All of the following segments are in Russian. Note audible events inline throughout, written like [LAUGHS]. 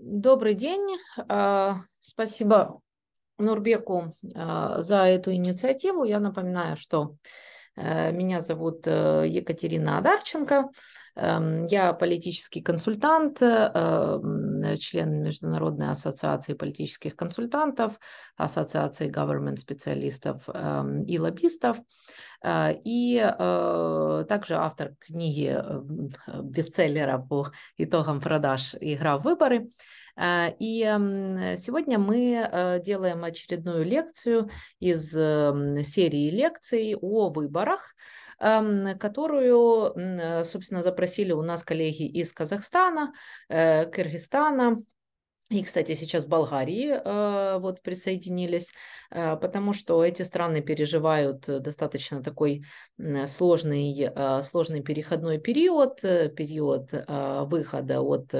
Добрый день. А, спасибо Нурбеку а, за эту инициативу. Я напоминаю, что э, меня зовут э, Екатерина Адарченко. Эм, я политический консультант, эм, член Международной ассоциации политических консультантов, ассоциации government специалистов эм, и лоббистов, э, и э, также автор книги [LAUGHS] бестселлера по итогам продаж «Игра в выборы». Э, и сегодня мы делаем очередную лекцию из серии лекций о выборах, Эм, которую, э, собственно, запросили у нас коллеги из Казахстана, э, Кыргызстана, и, кстати, сейчас Болгарии э, вот присоединились, потому что эти страны переживают достаточно такой сложный, сложный переходной период, период выхода от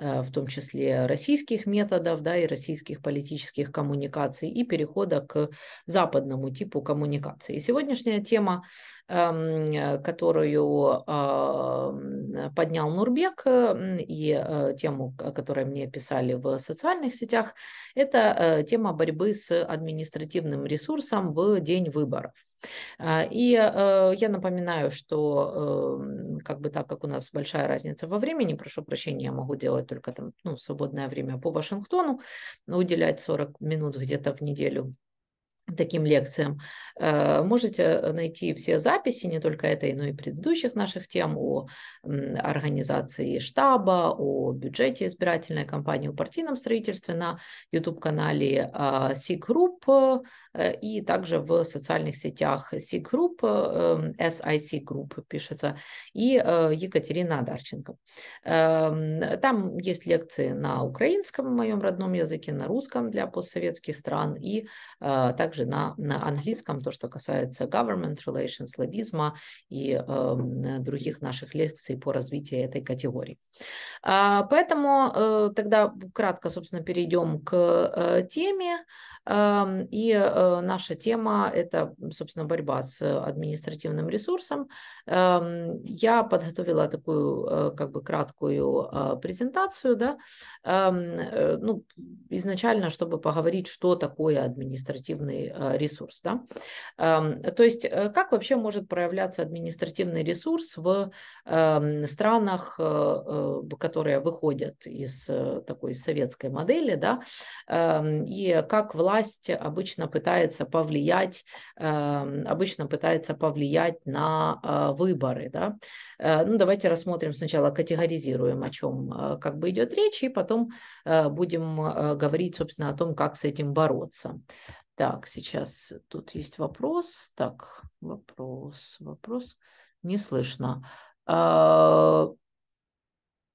Э, в том числе российских методов да, и российских политических коммуникаций и перехода к западному типу коммуникации. И сегодняшняя тема, эм, которую э, поднял Нурбек и э, тему, которую мне писали в социальных сетях, это тема борьбы с административным ресурсом в день выборов. А, и э, я напоминаю, что э, как бы так как у нас большая разница во времени, прошу прощения, я могу делать только там ну, свободное время по Вашингтону, уделять 40 минут где-то в неделю таким лекциям. Э, можете найти все записи, не только этой, но и предыдущих наших тем о организации штаба, о бюджете избирательной кампании, о партийном строительстве на YouTube-канале SIG Group и также в социальных сетях SIG Group, SIC Group пишется, и э, Екатерина Дарченко. Эм, там есть лекции на украинском, моем родном языке, на русском для постсоветских стран и э, также также на, на английском, то, что касается government relations, лоббизма и э, других наших лекций по развитию этой категории. А, поэтому э, тогда кратко, собственно, перейдем к э, теме. Э, и э, наша тема – это, собственно, борьба с административным ресурсом. Э, я подготовила такую э, как бы краткую э, презентацию, да, э, ну, изначально, чтобы поговорить, что такое административный Э, ресурс. Да? Эм, то есть э, как вообще может проявляться административный ресурс в эм, странах, э, которые выходят из такой советской модели, да? Эм, и как власть обычно пытается повлиять, обычно пытается повлиять на выборы. Да? Ну, давайте рассмотрим сначала, категоризируем, о чем как бы идет речь, и потом будем говорить, собственно, о том, как с этим бороться. Так, сейчас тут есть вопрос. Так, вопрос, вопрос. Не слышно. А,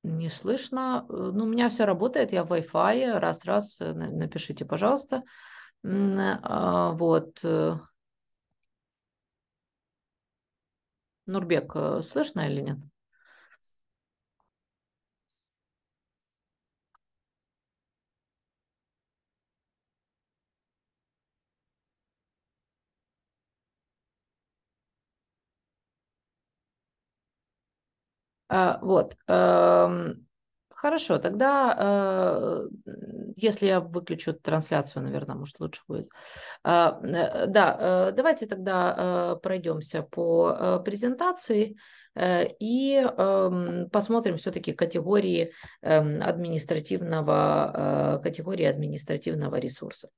не слышно. Э, ну, у меня все работает, я в Wi-Fi. Раз-раз, э, напишите, пожалуйста. А, вот. Э. Нурбек, слышно или нет? А, вот. Эм, хорошо, тогда, э, если я выключу трансляцию, наверное, может, лучше будет. А, э, да, э, давайте тогда пройдемся по презентации. Э, и эм, посмотрим все-таки категории эм, административного, э, категории административного ресурса.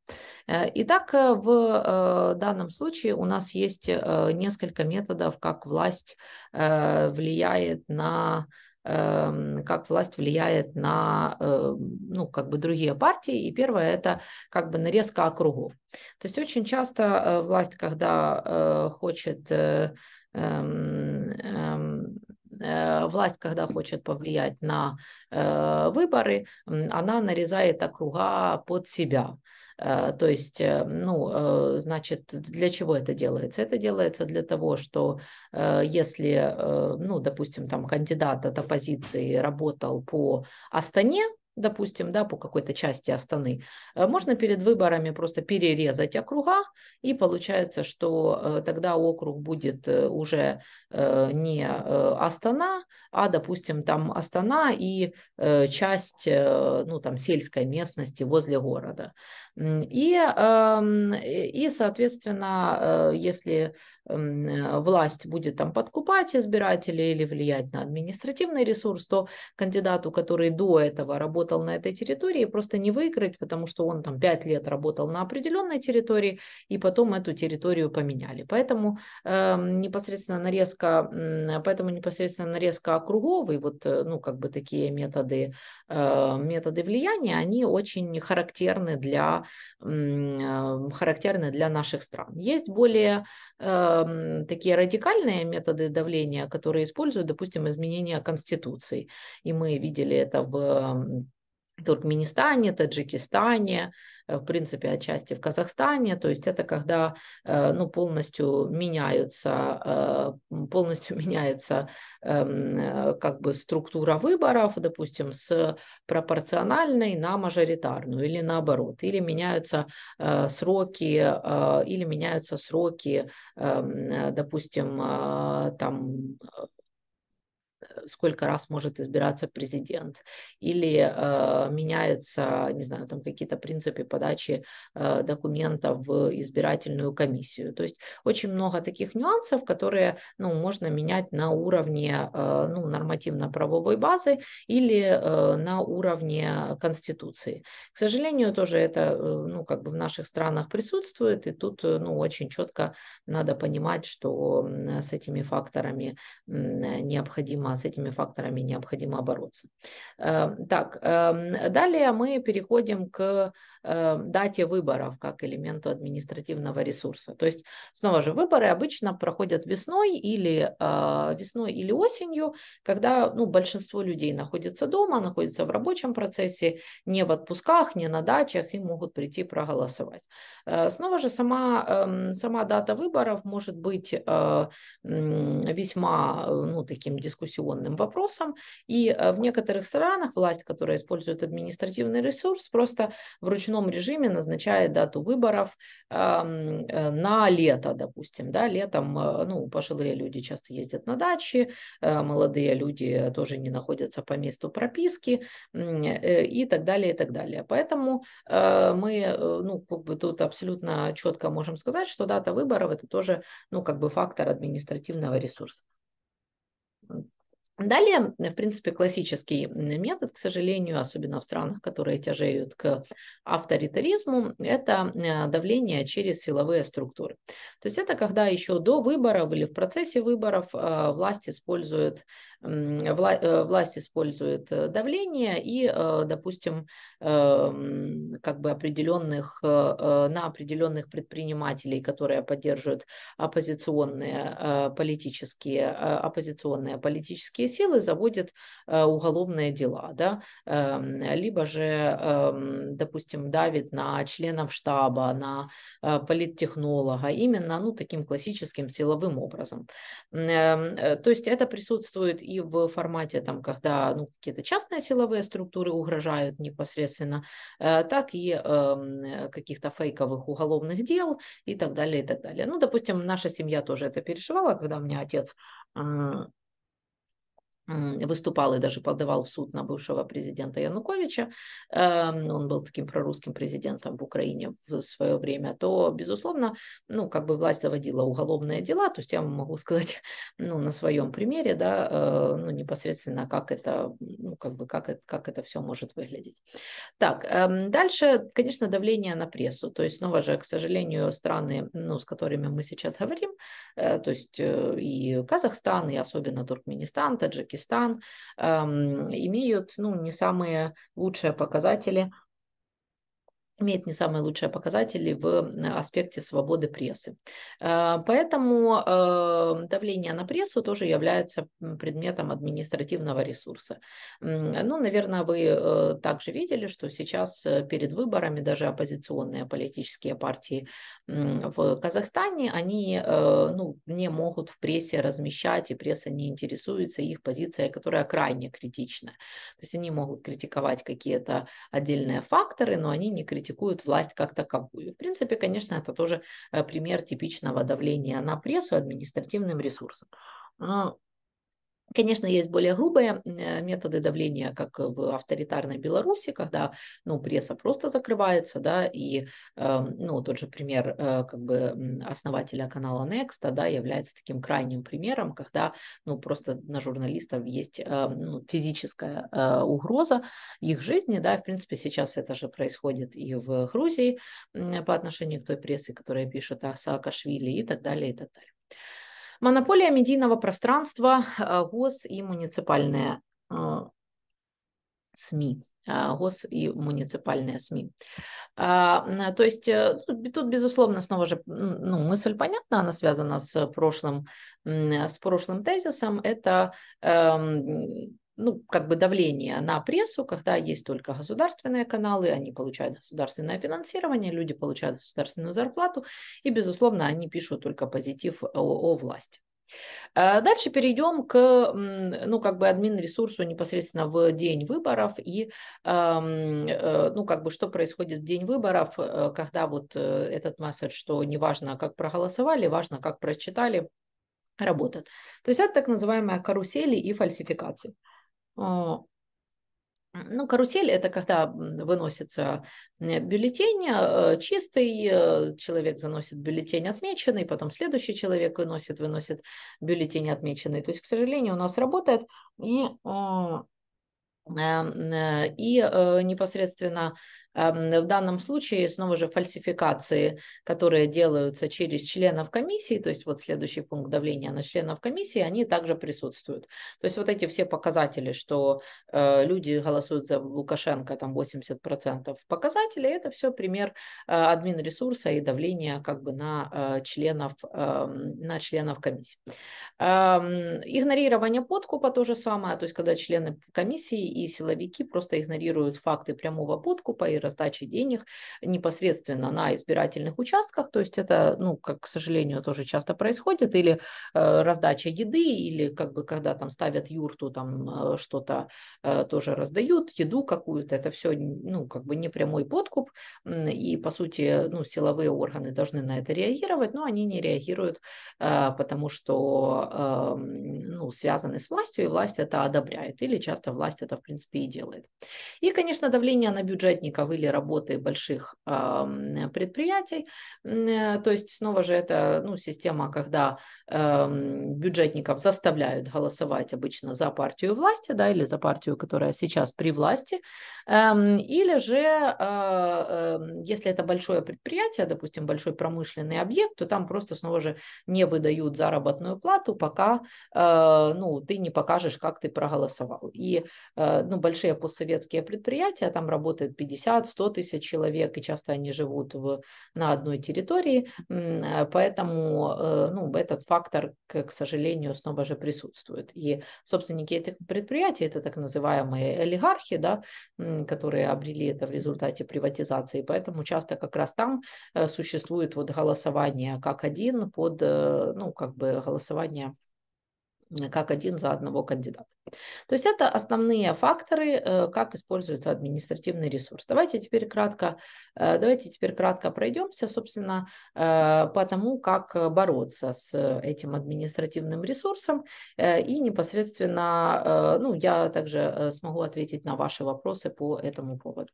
Э, итак, в данном случае у нас есть несколько методов, как власть влияет на эм, как власть влияет на ну, как бы другие партии. И первое – это как бы нарезка округов. То есть очень часто власть, когда хочет Эм, эм, э, власть, когда хочет повлиять на э, выборы, она нарезает округа под себя. Э, то есть, ну, значит, для чего это делается? Это делается для того, что если, ну, допустим, там кандидат от оппозиции работал по Астане, допустим, да, по какой-то части Астаны, э, можно перед выборами просто перерезать округа, и получается, что э, тогда округ будет э, уже не Астана, а, допустим, там Астана и часть, ну, там, сельской местности возле города. Эм, и, и соответственно, если Э, власть будет там подкупать избирателей или влиять на административный ресурс, то кандидату, который до этого работал на этой территории, просто не выиграть, потому что он там пять лет работал на определенной территории, и потом эту территорию поменяли. Поэтому э, непосредственно нарезка, поэтому непосредственно нарезка округов вот, э, ну, как бы такие методы, э, методы влияния, они очень характерны для, э, характерны для наших стран. Есть более э, Эм, такие радикальные методы давления, которые используют, допустим, изменение Конституции. И мы видели это в эм, Туркменистане, Таджикистане, э, в принципе, отчасти в Казахстане. То есть это когда э, ну, полностью меняются, э, полностью [LAUGHS] меняется эм, как бы структура выборов, допустим, с пропорциональной на мажоритарную или наоборот, или меняются сроки, или меняются сроки, эм, допустим, там сколько раз может избираться президент, или э, меняются, не знаю, там какие-то принципы подачи э, документов в избирательную комиссию. То есть очень много таких нюансов, которые, ну, можно менять на уровне, э, ну, нормативно-правовой базы или э, на уровне Конституции. К сожалению, тоже это, э, ну, как бы в наших странах присутствует, и тут, э, ну, очень четко надо понимать, что с этими факторами необходимо с этими факторами необходимо бороться. Э, так, эм, далее мы переходим к э, дате выборов как элементу административного ресурса. То есть, снова же, выборы обычно проходят весной или, э, весной или осенью, когда ну, большинство людей находится дома, находится в рабочем процессе, не в отпусках, не на дачах и могут прийти проголосовать. Снова же, сама, эм, сама дата выборов может быть весьма ну, таким дискуссионным миллионным вопросам, и э, в некоторых странах власть, которая использует административный ресурс, просто в ручном режиме назначает дату выборов э, на лето, допустим, да, летом, э, ну, пожилые люди часто ездят на дачи, молодые люди тоже не находятся по месту прописки и так далее, и так далее. Поэтому мы, ну, как бы тут абсолютно четко можем сказать, что дата выборов это тоже, ну, как бы фактор административного ресурса. Далее, э, в принципе, классический метод, к сожалению, особенно в странах, которые тяжеют к авторитаризму, это э, давление через силовые структуры. То есть это когда еще до выборов или в процессе выборов э, власть использует вла- э, власть использует э, давление и, э, допустим, эм, как бы определенных, на определенных предпринимателей, которые поддерживают оппозиционные политические, оппозиционные политические силы, заводит уголовные дела, да, эм, либо же, эм, допустим, давит на членов штаба, на политтехнолога, именно, ну, таким классическим силовым образом. То есть это присутствует и в формате, там, когда ну, какие-то частные силовые структуры угрожают непосредственно, э, так и эм, каких-то фейковых уголовных дел и так далее, и так далее. Ну, допустим, наша семья тоже это переживала, когда у меня отец э, выступал и даже подавал в суд на бывшего президента Януковича, эм, он был таким прорусским президентом в Украине в свое время, то, безусловно, ну, как бы власть заводила уголовные дела, то есть я могу [LAUGHS] сказать, ну, на своем примере, да, э, ну, непосредственно, как это, ну, как бы, как это, как это все может выглядеть. Так, эм, дальше, конечно, давление на прессу, то есть, снова же, к сожалению, страны, ну, с которыми мы сейчас говорим, э, то есть э, и Казахстан, и особенно Туркменистан, Таджикистан, Узбекистан, эм, имеют ну, не самые лучшие показатели имеет не самые лучшие показатели в аспекте свободы прессы. А, поэтому э, давление на прессу тоже является предметом административного ресурса. Ну, наверное, вы э, также видели, что сейчас э, перед выборами даже оппозиционные политические партии в Казахстане, они ну, не могут в прессе размещать, и пресса не интересуется их позицией, которая крайне критична. То есть они могут критиковать какие-то отдельные факторы, но они не критикуют критикуют власть как таковую. В принципе, конечно, это тоже э, пример типичного давления на прессу административным ресурсом. А, Конечно, есть более грубые э, методы давления, как в авторитарной Беларуси, когда ну, пресса просто закрывается, да, и эм, ну, тот же пример э, как бы основателя канала Next да, является таким крайним примером, когда ну, просто на журналистов есть э, ну, физическая угроза их жизни. Да, в принципе, сейчас это же происходит и в Грузии по отношению к той прессе, которая пишет о Саакашвили и так далее, и так далее. Монополия медийного пространства, э, гос и муниципальные э, СМИ, э, гос и муниципальные СМИ. То есть тут, безусловно, снова же, ну, мысль понятна, она связана с прошлым, с прошлым тезисом, это эм, ну, как бы давление на прессу, когда есть только государственные каналы, они получают государственное финансирование, люди получают государственную зарплату, и, безусловно, они пишут только позитив о, о власти. Э, дальше перейдем к, ну, как бы админ-ресурсу непосредственно в день выборов и, эм, э, ну, как бы что происходит в день выборов, э, когда вот этот месседж, что неважно, как проголосовали, важно, как прочитали, работает. То есть это так называемая карусели и фальсификации. А, ну, карусель – это когда выносится э, бюллетень а, э, чистый, э, человек заносит бюллетень отмеченный, потом следующий человек выносит, выносит бюллетень отмеченный. То есть, к сожалению, у нас работает и а, эм, и непосредственно Эм, в данном случае, снова же, фальсификации, которые делаются через членов комиссии, то есть вот следующий пункт давления на членов комиссии, они также присутствуют. То есть вот эти все показатели, что э, люди голосуют за Лукашенко там 80% показателей, это все пример э, админ ресурса и давления как бы на э, членов, э, на членов комиссии. Э, э, игнорирование подкупа то же самое, то есть когда члены комиссии и силовики просто игнорируют факты прямого подкупа и раздачи денег непосредственно на избирательных участках, то есть это, ну, как, к сожалению, тоже часто происходит, или э, раздача еды, или как бы когда там ставят юрту, там э, что-то э, тоже раздают, еду какую-то, это все, ну, как бы не прямой подкуп, и, по сути, ну, силовые органы должны на это реагировать, но они не реагируют, э, потому что, эм, ну, связаны с властью, и власть это одобряет, или часто власть это, в принципе, и делает. И, конечно, давление на бюджетников были работы больших предприятий. Э, то есть снова же это ну, система, когда эм, бюджетников заставляют голосовать обычно за партию власти да, или за партию, которая сейчас при власти. Эм, или же, а, эм, если это большое предприятие, допустим, большой промышленный объект, то там просто снова же не выдают заработную плату, пока э, ну, ты не покажешь, как ты проголосовал. И э, ну, большие постсоветские предприятия, там работает 50, 50-100 тысяч человек, и часто они живут в, на одной территории, э, поэтому э, ну, этот фактор, к сожалению, снова же присутствует. И собственники этих предприятий, это так называемые олигархи, да, которые обрели это в результате приватизации, поэтому часто как раз там э, существует вот голосование как один под, ну, как бы голосование как один за одного кандидата. То есть это основные факторы, э, как используется административный ресурс. Давайте теперь кратко, э, давайте теперь кратко пройдемся, собственно, э, по тому, как бороться с этим административным ресурсом. И непосредственно, ну, я также смогу ответить на ваши вопросы по этому поводу.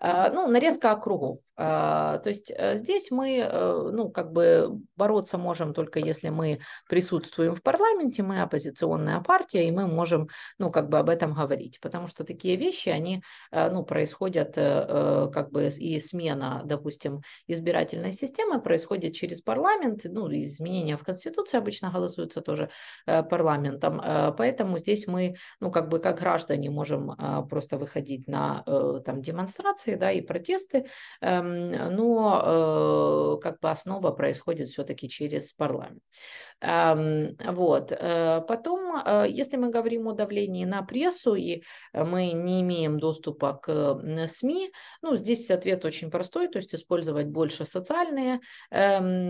Ну, нарезка округов. То есть здесь мы, ну, как бы бороться можем только если мы присутствуем в парламенте, мы оппозиционная партия, и мы можем, ну, как бы об этом говорить, потому что такие вещи, они, э, ну, происходят, э, э, как бы, и смена, допустим, избирательной системы происходит через парламент, ну, изменения в Конституции обычно голосуются тоже парламентом, поэтому здесь мы, ну, как бы, как граждане можем просто выходить на, там, демонстрации, да, и протесты, эм, но, как бы, основа происходит все-таки через парламент. Вот. Э, потом, э, если мы говорим о давлении на прессу, и э, мы не имеем доступа к СМИ, ну, здесь ответ очень простой, то есть использовать больше социальные, эм,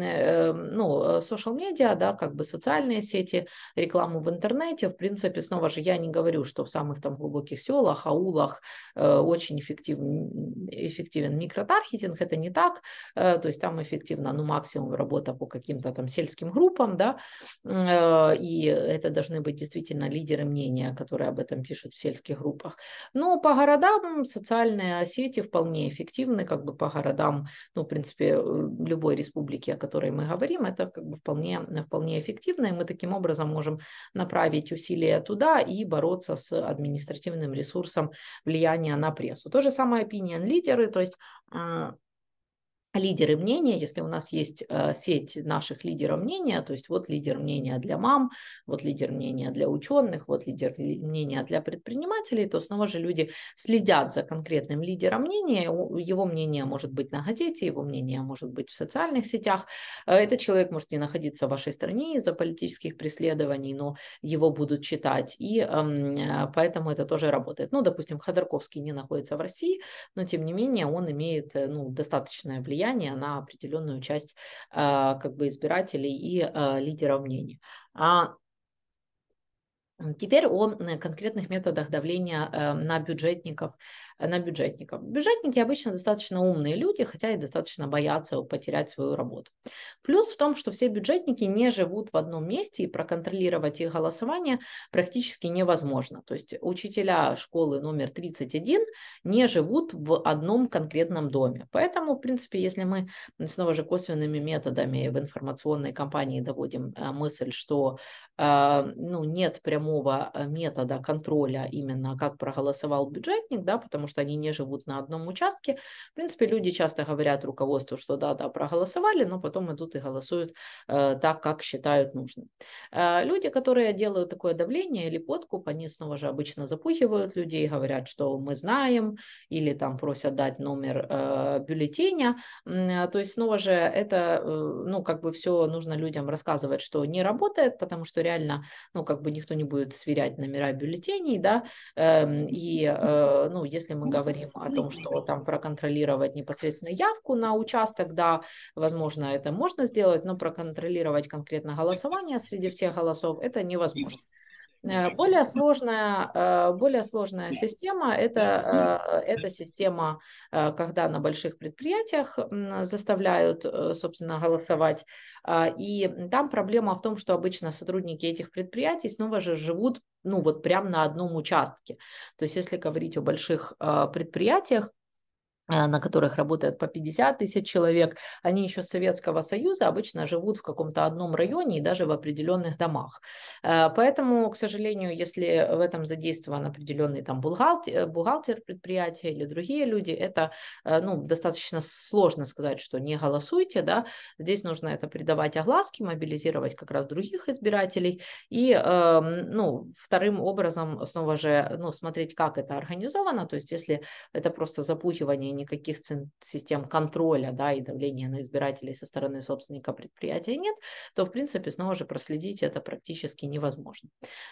ну, social media, да, как бы социальные сети, рекламу в интернете. В принципе, снова же, я не говорю, что в самых там глубоких селах, аулах очень эффективен, эффективен микротаргетинг, это не так, то есть там эффективно, ну, максимум работа по каким-то там сельским группам, да, Э, и это должны быть действительно лидеры мнения, которые об этом пишут в сельских группах. Но по городам социальные сети вполне эффективны, как бы по городам, ну, в принципе, э, любой республики, о которой мы говорим, это как бы вполне, вполне эффективно, и мы таким образом можем направить усилия туда и бороться с административным ресурсом влияния на прессу. То же самое opinion лидеры, то есть а, лидеры мнения, если у нас есть э, сеть наших лидеров мнения, то есть вот лидер мнения для мам, вот лидер мнения для ученых, вот лидер мнения для предпринимателей, то снова же люди следят за конкретным лидером мнения, его мнение может быть на газете, его мнение может быть в социальных сетях, э, этот человек может не находиться в вашей стране из-за политических преследований, но его будут читать, и эм, э, поэтому это тоже работает. Ну, допустим, Ходорковский не находится в России, но тем не менее он имеет ну, достаточное влияние влияние на определенную часть а, как бы избирателей и а, лидеров мнений. А Теперь о конкретных методах давления э, на бюджетников на бюджетников. Бюджетники обычно достаточно умные люди, хотя и достаточно боятся потерять свою работу. Плюс в том, что все бюджетники не живут в одном месте, и проконтролировать их голосование практически невозможно. То есть учителя школы номер 31 не живут в одном конкретном доме. Поэтому, в принципе, если мы снова же косвенными методами в информационной кампании доводим э, мысль, что э, ну, нет прямого э, метода контроля именно как проголосовал бюджетник, да, потому что что они не живут на одном участке. В принципе, люди часто говорят руководству, что да, да, проголосовали, но потом идут и голосуют э, так, как считают нужным. Э, люди, которые делают такое давление или подкуп, они снова же обычно запугивают людей, говорят, что мы знаем, или там просят дать номер э, бюллетеня. Э, то есть снова же это, э, ну, как бы все нужно людям рассказывать, что не работает, потому что реально, ну, как бы никто не будет сверять номера бюллетеней, да, эм, и, э, ну, если если мы ну, говорим о том, что там проконтролировать непосредственно явку на участок, да, возможно, это можно сделать, но проконтролировать конкретно голосование среди всех голосов это невозможно. Э, более сложная, э, более сложная система это, э, это система, когда на больших предприятиях заставляют, собственно, голосовать. А, и там проблема в том, что обычно сотрудники этих предприятий снова же живут ну вот прям на одном участке. То есть если говорить о больших предприятиях, Э, на которых работает по 50 тысяч человек, они еще с Советского Союза обычно живут в каком-то одном районе и даже в определенных домах. Э, поэтому, к сожалению, если в этом задействован определенный там бухгалтер, э, бухгалтер предприятия или другие люди, это ну, достаточно сложно сказать, что не голосуйте, да, здесь нужно это придавать огласке, мобилизировать как раз других избирателей и, эм, ну, вторым образом снова же, ну, смотреть, как это организовано, то есть если это просто запугивание никаких систем контроля да, и давления на избирателей со стороны собственника предприятия нет, то, в принципе, снова же проследить это практически невозможно.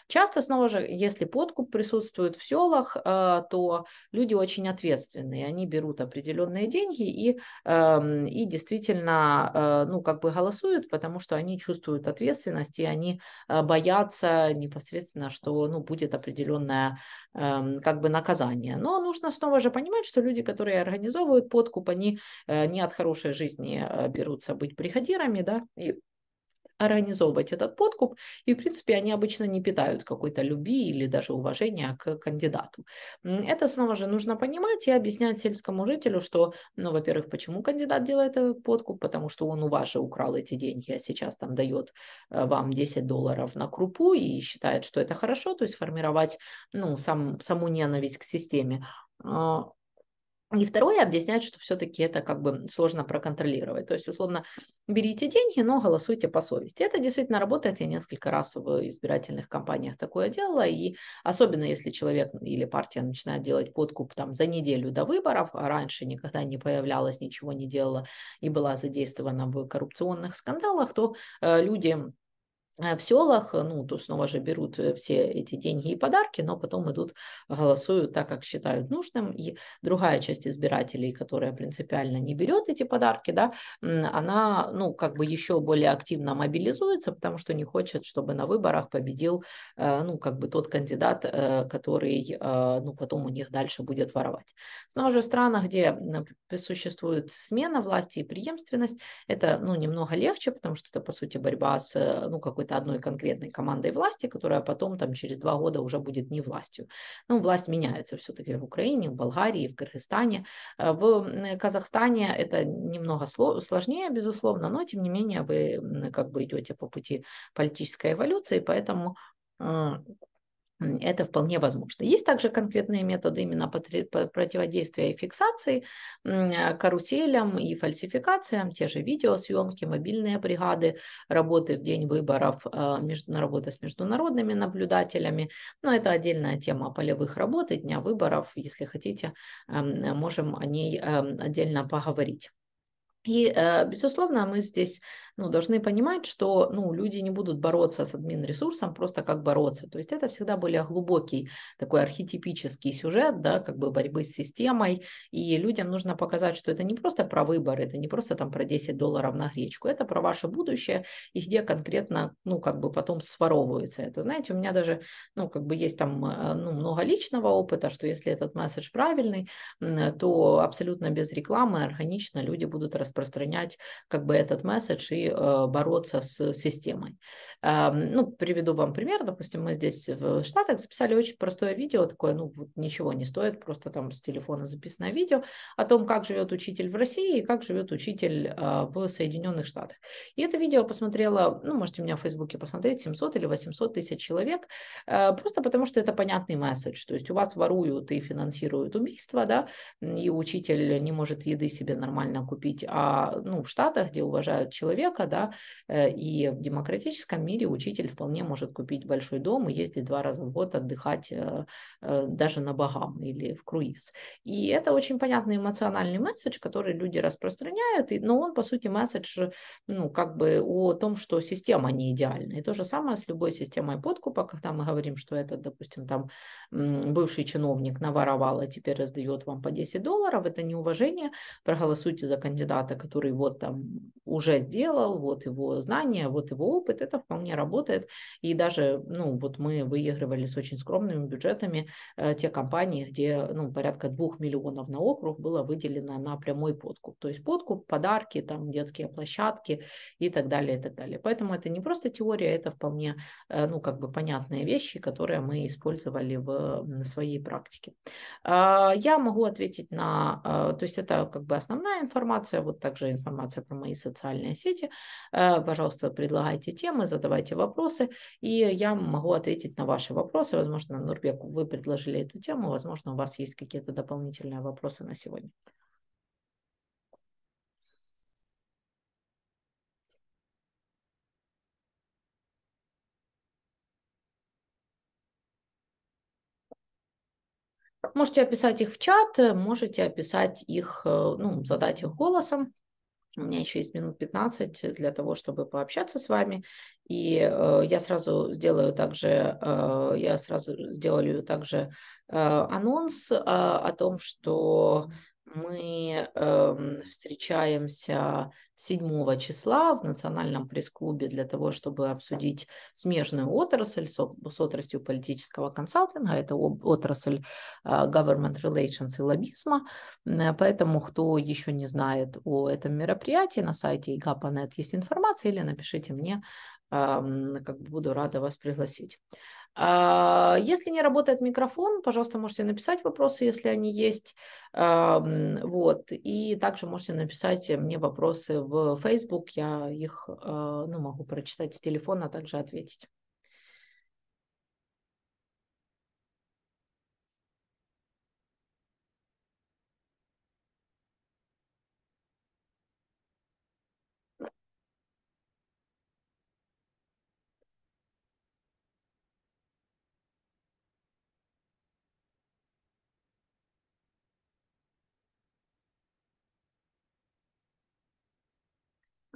Часто, снова же, если подкуп присутствует в селах, э, то люди очень ответственные, они берут определенные деньги и, эм, и действительно, э, ну, как бы голосуют, потому что они чувствуют ответственность, и они э, боятся непосредственно, что, ну, будет определенное, эм, как бы наказание. Но нужно снова же понимать, что люди, которые организовывают подкуп, они э, не от хорошей жизни э, берутся быть приходирами, да, и организовывать этот подкуп, и, в принципе, они обычно не питают какой-то любви или даже уважения к кандидату. Это, снова же, нужно понимать и объяснять сельскому жителю, что, ну, во-первых, почему кандидат делает этот подкуп, потому что он у вас же украл эти деньги, а сейчас там дает э, вам 10 долларов на крупу и считает, что это хорошо, то есть формировать, ну, сам, саму ненависть к системе. А, и второе, объяснять, что все-таки это как бы сложно проконтролировать. То есть, условно, берите деньги, но голосуйте по совести. Это действительно работает. Я несколько раз в избирательных кампаниях такое делала. И особенно если человек или партия начинает делать подкуп там за неделю до выборов, а раньше никогда не появлялась, ничего не делала и была задействована в коррупционных скандалах, то э, люди Э, в селах, э, ну, то снова же берут э, все эти деньги и подарки, но потом идут, голосуют так, как считают нужным. И другая часть избирателей, которая принципиально не берет эти подарки, да, она, ну, как бы еще более активно мобилизуется, потому что не хочет, чтобы на выборах победил, ну, как бы тот кандидат, который, ну, потом у них дальше будет воровать. Снова же в странах, где существует смена власти и преемственность, это, ну, немного легче, потому что это, по сути, борьба с, ну, какой-то какой-то одной конкретной командой власти, которая потом там через два года уже будет не властью. Ну, власть меняется все-таки в Украине, в Болгарии, в Кыргызстане. Э, в Казахстане это немного сложнее, безусловно, но тем не менее вы как бы идете по пути политической эволюции, поэтому э, это вполне возможно. Есть также конкретные методы именно противодействия и фиксации э, каруселям и фальсификациям, те же видеосъемки, мобильные бригады, работы в день выборов, а, работа с международными наблюдателями. Но это отдельная тема полевых работ и дня выборов. Если хотите, э, можем о ней эм, отдельно поговорить. И, э, безусловно, мы здесь ну, должны понимать, что ну, люди не будут бороться с админ-ресурсом просто как бороться. То есть это всегда более глубокий такой архетипический сюжет, да, как бы борьбы с системой. И людям нужно показать, что это не просто про выбор, это не просто там про 10 долларов на гречку, это про ваше будущее и где конкретно, ну, как бы потом своровывается это. Знаете, у меня даже, ну, как бы есть там э, ну, много личного опыта, что если этот месседж правильный, то абсолютно без рекламы, органично люди будут рассказывать распространять как бы этот месседж и э, бороться с системой. Ну, приведу вам пример. Допустим, мы здесь в Штатах записали очень простое видео, такое, ну, ничего не стоит, просто там с телефона записанное видео о том, как живет учитель в России и как живет учитель а, в Соединенных Штатах. И это видео посмотрело, ну, можете у меня в Фейсбуке посмотреть, 700 или 800 тысяч человек, э, просто потому что это понятный месседж. То есть у вас воруют и финансируют убийства, да, и учитель не может еды себе нормально купить, а а, ну, в Штатах, где уважают человека, да, э, и в демократическом мире учитель вполне может купить большой дом и ездить два раза в год отдыхать э, э, даже на Багам или в круиз. И это очень понятный эмоциональный месседж, который люди распространяют, но он, по сути, месседж, ну, как бы о том, что система не идеальна. И то же самое с любой системой подкупа, когда мы говорим, что этот, допустим, там бывший чиновник наворовал, а теперь раздает вам по 10 долларов, это неуважение, проголосуйте за кандидата кандидата, который вот там уже сделал, вот его знания, вот его опыт, это вполне работает. И даже, ну, вот мы выигрывали с очень скромными бюджетами э, те компании, где, ну, порядка двух миллионов на округ было выделено на прямой подкуп. То есть подкуп, подарки, там, детские площадки и так далее, и так далее. Поэтому это не просто теория, это вполне, э, ну, как бы понятные вещи, которые мы использовали в, в своей практике. Э, я могу ответить на, э, то есть это как бы основная информация, вот также информация про мои социальные сети. Э, пожалуйста, предлагайте темы, задавайте вопросы, и я могу ответить на ваши вопросы. Возможно, Нурбек, вы предложили эту тему, возможно, у вас есть какие-то дополнительные вопросы на сегодня. Можете описать их в чат, э, можете описать их, э, ну, задать их голосом. У меня еще есть минут 15 для того, чтобы пообщаться с вами. И э, я сразу сделаю также, э, я сразу сделаю также э, анонс э, о том, что мы э, встречаемся 7 числа в Национальном пресс-клубе для того, чтобы обсудить смежную отрасль с, с отраслью политического консалтинга. Это отрасль э, government relations и лоббизма. Поэтому, кто еще не знает о этом мероприятии, на сайте IGAPA.net есть информация или напишите мне, э, как буду рада вас пригласить. А, если не работает микрофон, пожалуйста, можете написать вопросы, если они есть. Вот. И также можете написать мне вопросы в Facebook. Я их а, ну, могу прочитать с телефона, а также ответить.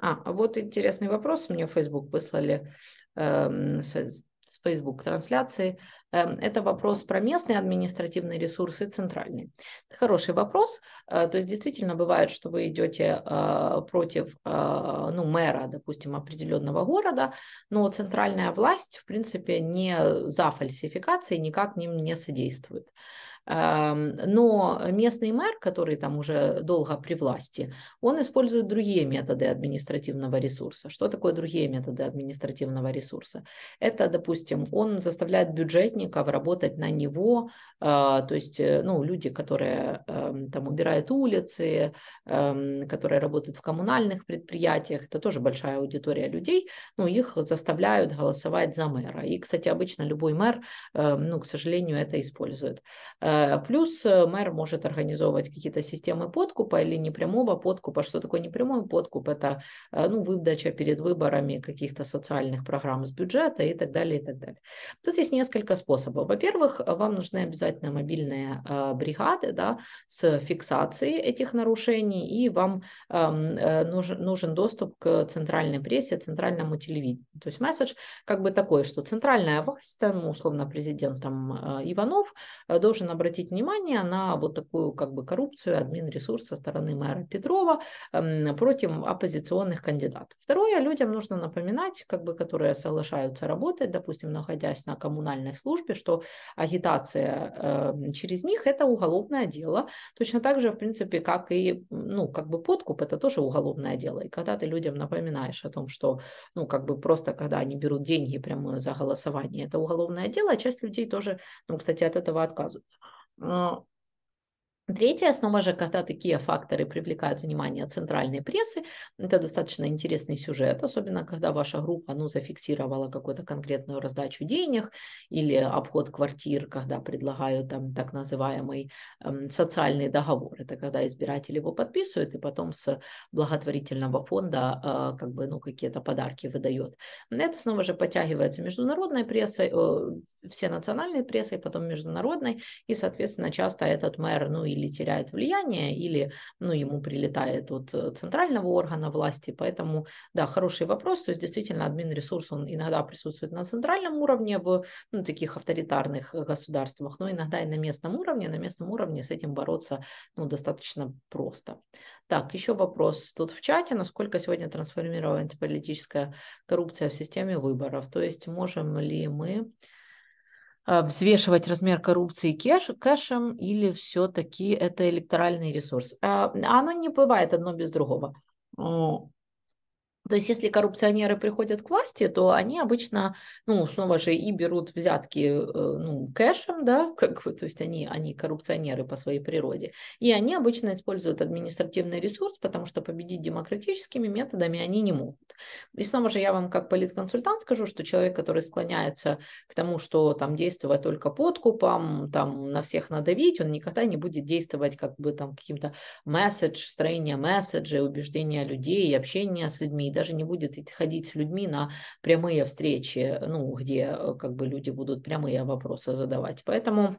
А, а, вот интересный вопрос мне в Facebook выслали э, с, Facebook трансляции. Э, это вопрос про местные административные ресурсы и центральные. Это хороший вопрос. Э, то есть действительно бывает, что вы идете э, против э, ну, мэра, допустим, определенного города, но центральная власть, в принципе, не за фальсификации никак ним не содействует. Но местный мэр, который там уже долго при власти, он использует другие методы административного ресурса. Что такое другие методы административного ресурса? Это, допустим, он заставляет бюджетников работать на него, а, то есть э, ну, люди, которые эм, там убирают улицы, эм, которые работают в коммунальных предприятиях, это тоже большая аудитория людей, Ну, их заставляют голосовать за мэра. И, кстати, обычно любой мэр, эм, ну, к сожалению, это использует. Э, плюс э, мэр может организовывать какие-то системы подкупа или непрямого подкупа. Что такое непрямой подкуп? Это э, ну, выдача перед выборами каких-то социальных программ с бюджета и так далее, и так далее. Тут есть несколько способов. Во-первых, вам нужны обязательно мобильные бригады да, с фиксацией этих нарушений, и вам эм, нужен, нужен доступ к центральной прессе, центральному телевидению. То есть месседж как бы такой, что центральная власть, там, условно президент там, Иванов, должен обратиться обратить внимание на вот такую как бы коррупцию админ ресурс со стороны мэра Петрова эм, против оппозиционных кандидатов. Второе, людям нужно напоминать, как бы, которые соглашаются работать, допустим, находясь на коммунальной службе, что агитация эм, через них – это уголовное дело. Точно так же, в принципе, как и ну, как бы подкуп – это тоже уголовное дело. И когда ты людям напоминаешь о том, что ну, как бы просто когда они берут деньги прямо за голосование, это уголовное дело, а часть людей тоже, ну, кстати, от этого отказываются. 嗯。Третье, снова же, когда такие факторы привлекают внимание центральной прессы, это достаточно интересный сюжет, особенно когда ваша группа ну, зафиксировала какую-то конкретную раздачу денег или обход квартир, когда предлагают там так называемый эм, социальный договор. Это когда избиратели его подписывают и потом с благотворительного фонда э, как бы, ну, какие-то подарки выдает. Это снова же подтягивается международной прессой, э, все национальной прессой, потом международной, и, соответственно, часто этот мэр, ну, или теряет влияние, или ну, ему прилетает от э, центрального органа власти. Поэтому, да, хороший вопрос. То есть действительно админ-ресурс, он иногда присутствует на центральном уровне в ну, таких авторитарных э, государствах, но иногда и на местном уровне. На местном уровне с этим бороться ну, достаточно просто. Так, еще вопрос тут в чате. Насколько сегодня трансформирована политическая коррупция в системе выборов? То есть можем ли мы а, взвешивать размер коррупции кэш, кэшем или все-таки это электоральный ресурс. А, а оно не бывает одно без другого. То есть, если коррупционеры приходят к власти, то они обычно, ну, снова же и берут взятки э, ну, кэшем, да, как, то есть они, они коррупционеры по своей природе, и они обычно используют административный ресурс, потому что победить демократическими методами они не могут. И снова же я вам как политконсультант скажу, что человек, который склоняется к тому, что там действовать только подкупом, там на всех надавить, он никогда не будет действовать как бы там каким-то месседж, строение месседжа, убеждения людей, общения с людьми даже не будет ходить с людьми на прямые встречи, ну, где э, как бы люди будут прямые вопросы задавать. Поэтому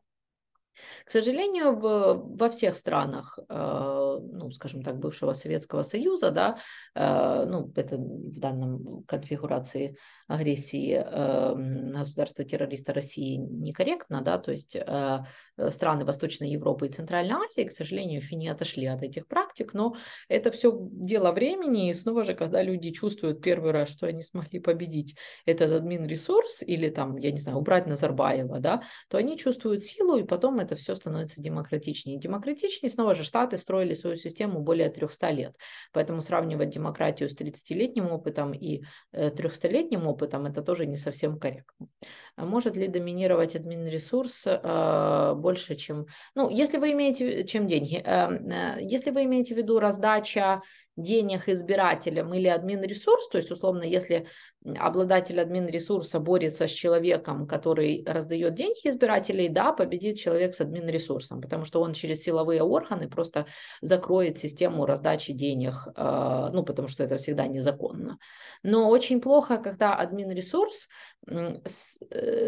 к сожалению, в, во всех странах, э, ну, скажем так, бывшего Советского Союза, да, э, ну, это в данном конфигурации агрессии э, государства-террориста России некорректно, да, то есть э, э, страны Восточной Европы и Центральной Азии, к сожалению, еще не отошли от этих практик, но это все дело времени, и снова же, когда люди чувствуют первый раз, что они смогли победить этот админ-ресурс или там, я не знаю, убрать Назарбаева, да, то они чувствуют силу, и потом это это все становится демократичнее. Демократичнее, снова же, Штаты строили свою систему более 300 лет. Поэтому сравнивать демократию с 30-летним опытом и 300-летним э, опытом, это тоже не совсем корректно. А может ли доминировать админ-ресурс э, больше, чем... Ну, если вы имеете... чем деньги. Эм, э, если вы имеете в виду раздача денег избирателям или админ-ресурс, то есть, условно, если обладатель админ-ресурса борется с человеком, который раздает деньги избирателей, да, победит человек с админ-ресурсом, потому что он через силовые органы просто закроет систему раздачи денег, э, ну, потому что это всегда незаконно. Но очень плохо, когда админ-ресурс э,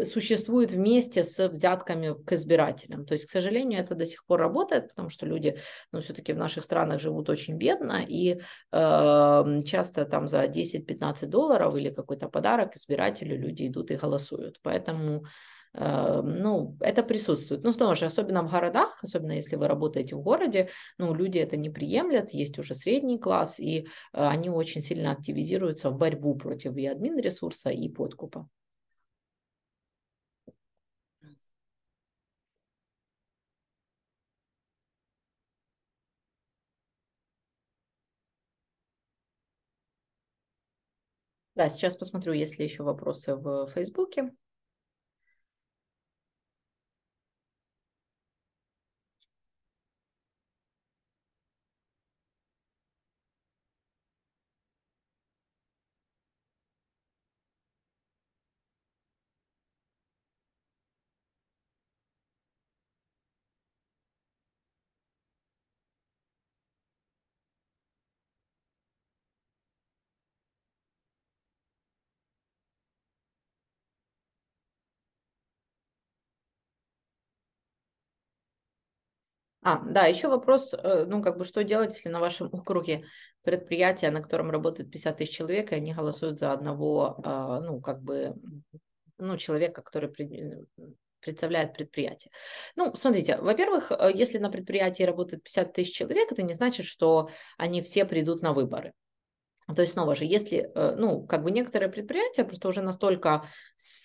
существует вместе с взятками к избирателям. То есть, к сожалению, это до сих пор работает, потому что люди, ну, все-таки в наших странах живут очень бедно, и Эм, часто там за 10-15 долларов или какой-то подарок избирателю люди идут и голосуют. Поэтому э, ну, это присутствует. Ну, снова же, особенно в городах, особенно если вы работаете в городе, ну, люди это не приемлят, есть уже средний класс, и э, они очень сильно активизируются в борьбу против и админ ресурса, и подкупа. Да, сейчас посмотрю, есть ли еще вопросы в Фейсбуке. А, да, еще вопрос, э, ну, как бы, что делать, если на вашем [LAUGHS] округе предприятие, на котором работает 50 тысяч человек, и они голосуют за одного, а, ну, как бы, ну, человека, который представляет предприятие. Ну, смотрите, во-первых, э, если на предприятии работает 50 тысяч человек, это не значит, что они все придут на выборы. Ну, то есть, снова же, если, э, ну, как бы некоторые предприятия просто уже настолько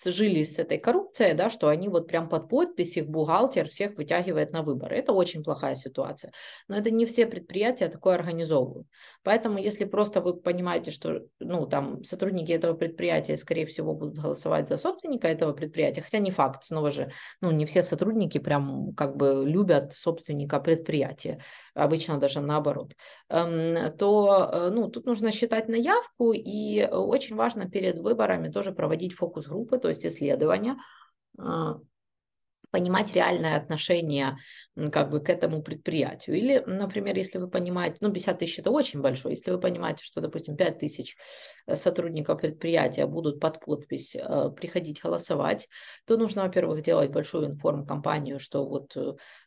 сжились с этой коррупцией, да, что они вот прям под подпись их бухгалтер всех вытягивает на выборы. Это очень плохая ситуация. Но это не все предприятия такое организовывают. Поэтому, если просто вы понимаете, что, ну, там, сотрудники этого предприятия, скорее всего, будут голосовать за собственника этого предприятия, хотя не факт, снова же, ну, не все сотрудники прям как бы любят собственника предприятия, обычно даже наоборот, эм, то, э, ну, тут нужно считать поступать на явку, и э, очень важно перед выборами тоже проводить фокус-группы, то есть исследования, а, понимать реальное отношение как бы к этому предприятию. Или, например, если вы понимаете, ну 50 тысяч это очень большое, если вы понимаете, что, допустим, 5 тысяч э, сотрудников предприятия будут под подпись э, приходить голосовать, то нужно, во-первых, делать большую информкомпанию, что вот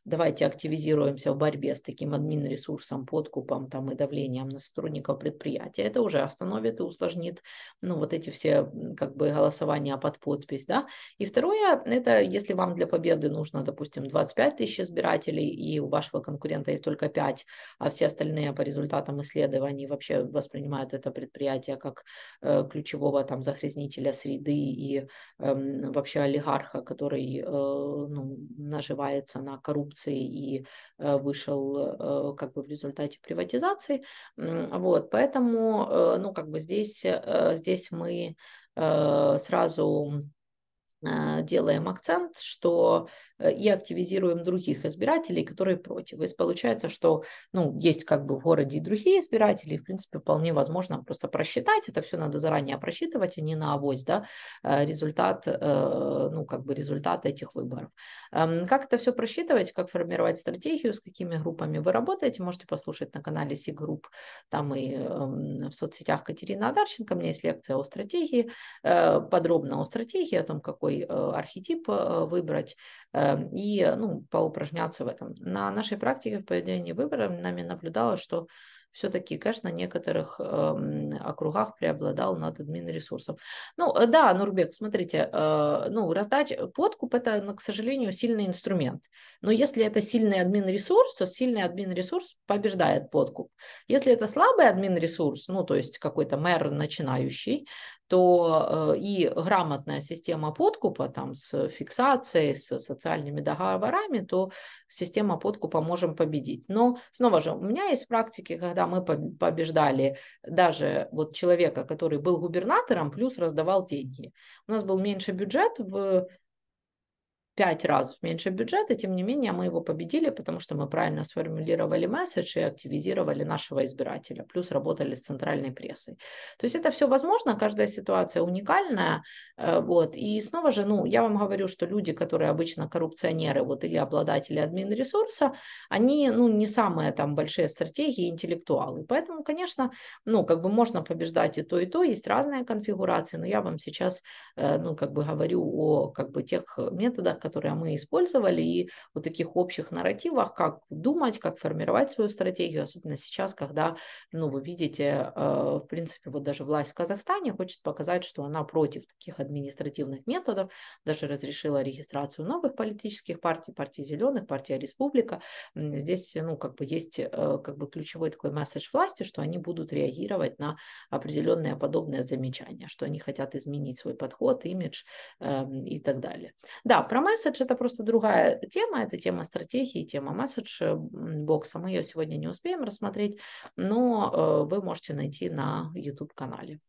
давайте активизируемся в борьбе с таким админ-ресурсом, подкупом там, и давлением на сотрудников предприятия, это уже остановит и усложнит ну, вот эти все как бы голосования под подпись. Да? И второе, это если вам для победы нужно, допустим, 25 тысяч избирателей, и у вашего конкурента есть только 5, а все остальные по результатам исследований вообще воспринимают это предприятие как э, ключевого там захрезнителя среды и э, вообще олигарха, который э, ну, наживается на коррупции улицы и э, вышел э, как бы в результате приватизации. Вот, поэтому, э, ну, как бы здесь, здесь мы сразу Э, делаем акцент, что э, и активизируем других избирателей, которые против. И получается, что ну, есть как бы в городе и другие избиратели, и, в принципе, вполне возможно просто просчитать, это все надо заранее просчитывать, а не на авось, да, э, результат, ну, как бы результат этих выборов. Эм, как это все просчитывать, как формировать стратегию, с какими группами вы работаете, можете послушать на канале Сигрупп, там и эм, в соцсетях Катерина Адарченко, у меня есть лекция о стратегии, подробно о стратегии, о том, какой какой э, архетип э, выбрать эм, и э, ну, поупражняться в этом. На нашей практике в поведении выбора нами наблюдалось, что все-таки конечно на некоторых э, округах преобладал над админ ресурсом. Ну да, Нурбек, смотрите, э, ну раздать подкуп это, ну, к сожалению, сильный инструмент. Но если это сильный админ ресурс, то сильный админ ресурс побеждает подкуп. Если это слабый админ ресурс, ну то есть какой-то мэр начинающий, то э, и грамотная система подкупа там с фиксацией, с социальными договорами, то система подкупа можем победить. Но снова же, у меня есть практики, когда мы побеждали даже вот человека, который был губернатором, плюс раздавал деньги. У нас был меньше бюджет в пять раз меньше бюджета, тем не менее мы его победили, потому что мы правильно сформулировали месседж и активизировали нашего избирателя, плюс работали с центральной прессой. То есть это все возможно, каждая ситуация уникальная, э, вот, и снова же, ну, я вам говорю, что люди, которые обычно коррупционеры, вот, или обладатели админ ресурса, они, ну, не самые там большие стратегии, интеллектуалы, поэтому, конечно, ну, как бы можно побеждать и то, и то, есть разные конфигурации, но я вам сейчас, э, ну, как бы говорю о, как бы, тех методах, которые мы использовали, и вот таких общих нарративах, как думать, как формировать свою стратегию, особенно сейчас, когда, ну, вы видите, э, в принципе, вот даже власть в Казахстане хочет показать, что она против таких административных методов, даже разрешила регистрацию новых политических партий, партии Зеленых, партия Республика. Здесь, ну, как бы есть э, как бы ключевой такой месседж власти, что они будут реагировать на определенные подобные замечания, что они хотят изменить свой подход, имидж э, и так далее. Да, про месседж месседж – это просто другая тема, это тема стратегии, тема месседж-бокса. Мы ее сегодня не успеем рассмотреть, но э, вы можете найти на YouTube-канале.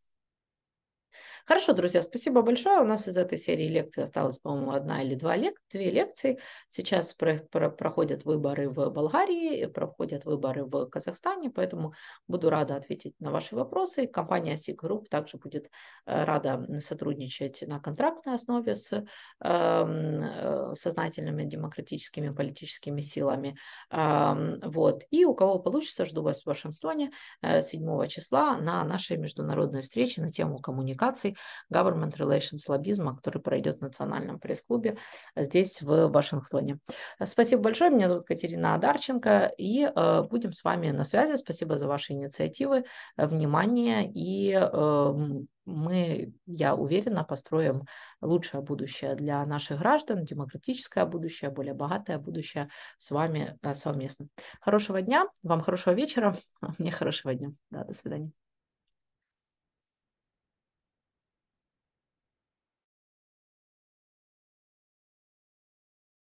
Хорошо, друзья, спасибо большое. У нас из этой серии лекций осталось, по-моему, одна или два лек... две лекции. Сейчас про... Про... проходят выборы в Болгарии, проходят выборы в Казахстане, поэтому буду рада ответить на ваши вопросы. Компания SIG Group также будет э, рада сотрудничать на контрактной основе с эм, э, сознательными демократическими политическими силами. Эм, вот. И у кого получится, жду вас в Вашингтоне 7 э, числа на нашей международной встрече на тему коммуникации конференции Government Relations Lobbyism, который пройдет в Национальном пресс-клубе э, здесь, в Вашингтоне. Э, спасибо большое. Меня зовут Катерина Адарченко, и э, будем с вами на связи. Спасибо за ваши инициативы, внимание, и мы, я уверена, построим лучшее будущее для наших граждан, демократическое будущее, более богатое будущее с вами совместно. Хорошего дня, вам хорошего вечера, [LAUGHS] а мне хорошего дня. Да, до свидания.